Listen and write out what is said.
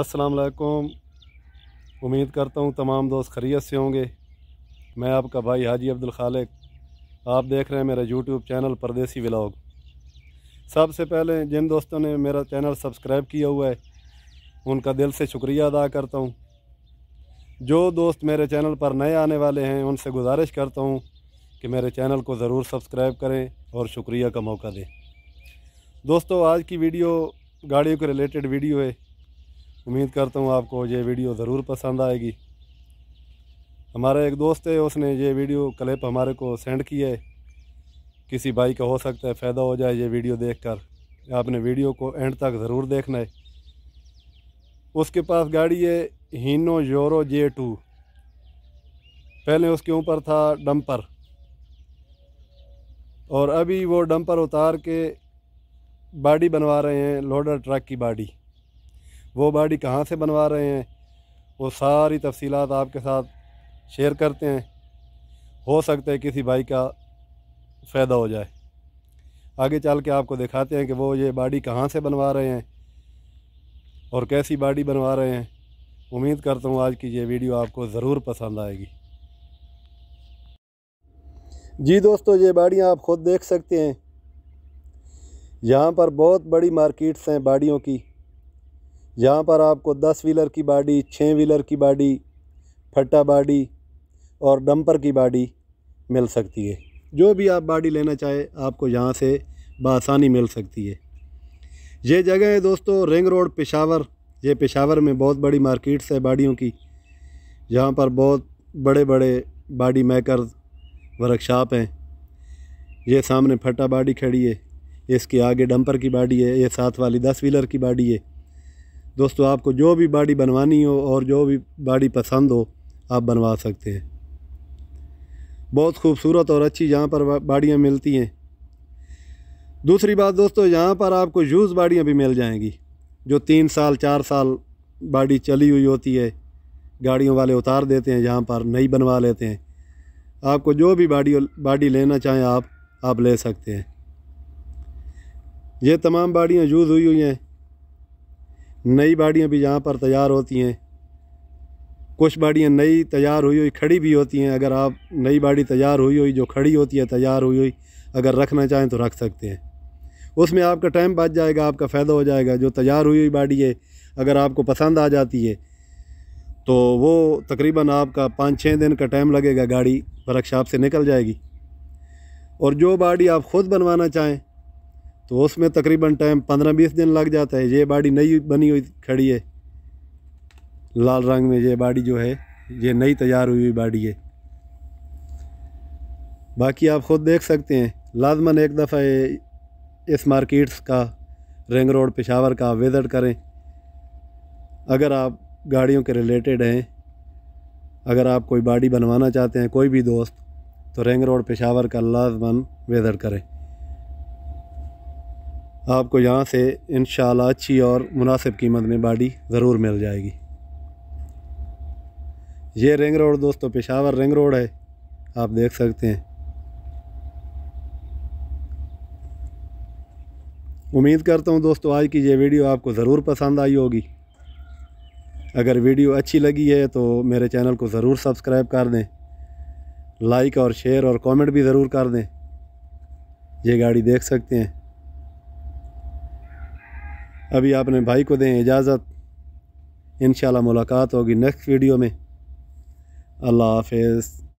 अस्सलाम उम्मीद करता हूँ तमाम दोस्त खरीत से होंगे मैं आपका भाई हाजी अब्दुल खालिक आप देख रहे हैं मेरा यूट्यूब चैनल परदेसी व्लॉग सबसे पहले जिन दोस्तों ने मेरा चैनल सब्सक्राइब किया हुआ है उनका दिल से शुक्रिया अदा करता हूँ जो दोस्त मेरे चैनल पर नए आने वाले हैं उनसे गुजारिश करता हूँ कि मेरे चैनल को ज़रूर सब्सक्राइब करें और शुक्रिया का मौका दें दोस्तों आज की वीडियो गाड़ियों के रिलेटेड वीडियो है उम्मीद करता हूँ आपको ये वीडियो ज़रूर पसंद आएगी हमारा एक दोस्त है उसने ये वीडियो क्लिप हमारे को सेंड किया है किसी भाई का हो सकता है फ़ायदा हो जाए ये वीडियो देखकर आपने वीडियो को एंड तक ज़रूर देखना है उसके पास गाड़ी है हीनो योरो जे टू पहले उसके ऊपर था डंपर और अभी वो डंपर उतार के बाडी बनवा रहे हैं लोडर ट्रक की बाडी वो बाड़ी कहाँ से बनवा रहे हैं वो सारी तफसी आपके साथ शेयर करते हैं हो सकता है किसी भाई का फ़ायदा हो जाए आगे चल के आपको दिखाते हैं कि वो ये बाड़ी कहाँ से बनवा रहे हैं और कैसी बाड़ी बनवा रहे हैं उम्मीद करता हूँ आज की ये वीडियो आपको ज़रूर पसंद आएगी जी दोस्तों ये बाड़ियाँ आप ख़ुद देख सकते हैं यहाँ पर बहुत बड़ी मार्केट्स हैं बाड़ियों की यहाँ पर आपको दस व्हीलर की बाडी छः व्हीलर की बाडी फट्टा बाडी और डंपर की बाडी मिल सकती है जो भी आप बाडी लेना चाहे आपको यहाँ से बसानी मिल सकती है ये जगह है दोस्तों रिंग रोड पेशावर ये पेशावर में बहुत बड़ी मार्केट्स है बाड़ियों की यहाँ पर बहुत बड़े बड़े बाडी मेकर वर्कशॉप हैं ये सामने फटा बाडी खड़ी है इसके आगे डंपर की बाडी है ये साथ वाली दस व्हीलर की बाडी है दोस्तों आपको जो भी बाड़ी बनवानी हो और जो भी बाड़ी पसंद हो आप बनवा सकते हैं बहुत खूबसूरत और अच्छी यहाँ पर बाड़ियाँ मिलती हैं दूसरी बात दोस्तों यहाँ पर आपको यूज़ बाड़ियाँ भी मिल जाएंगी जो तीन साल चार साल बाड़ी चली हुई होती है गाड़ियों वाले उतार देते हैं यहाँ पर नई बनवा लेते हैं आपको जो भी बाड़ी बाड़ी लेना चाहें आप आप ले सकते हैं ये तमाम बाड़ियाँ यूज़ हुई हुई हैं नई बाड़ियाँ भी यहाँ पर तैयार होती हैं कुछ बाड़ियाँ नई तैयार हुई हुई खड़ी भी होती हैं अगर आप नई बाड़ी तैयार हुई हुई जो खड़ी होती है तैयार हुई हुई अगर रखना चाहें तो रख सकते हैं उसमें आपका टाइम बच जाएगा आपका फ़ायदा हो जाएगा जो तैयार हुई हुई बाड़ी है अगर आपको पसंद आ जाती है तो वो तकरीबन आपका पाँच छः दिन का टाइम लगेगा गाड़ी वर्कशॉप से निकल जाएगी और जो बाड़ी आप ख़ुद बनवाना चाहें तो उसमें तकरीबन टाइम पंद्रह बीस दिन लग जाता है ये बाड़ी नई बनी हुई खड़ी है लाल रंग में ये बाड़ी जो है ये नई तैयार हुई हुई बाड़ी है बाकी आप ख़ुद देख सकते हैं लाजमन एक दफ़ा इस मार्केट्स का रिंग रोड पेशावर का विज़िट करें अगर आप गाड़ियों के रिलेटेड हैं अगर आप कोई बाड़ी बनवाना चाहते हैं कोई भी दोस्त तो रिंग रोड पेशावर का लाजमन विज़िट करें आपको यहाँ से इन अच्छी और मुनासिब कीमत में बाडी ज़रूर मिल जाएगी ये रिंग रोड दोस्तों पेशावर रिंग रोड है आप देख सकते हैं उम्मीद करता हूँ दोस्तों आज की ये वीडियो आपको ज़रूर पसंद आई होगी अगर वीडियो अच्छी लगी है तो मेरे चैनल को ज़रूर सब्सक्राइब कर दें लाइक और शेयर और कमेंट भी ज़रूर कर दें ये गाड़ी देख सकते हैं अभी आपने भाई को दें इजाज़त इन मुलाकात होगी नेक्स्ट वीडियो में अल्लाह हाफिज़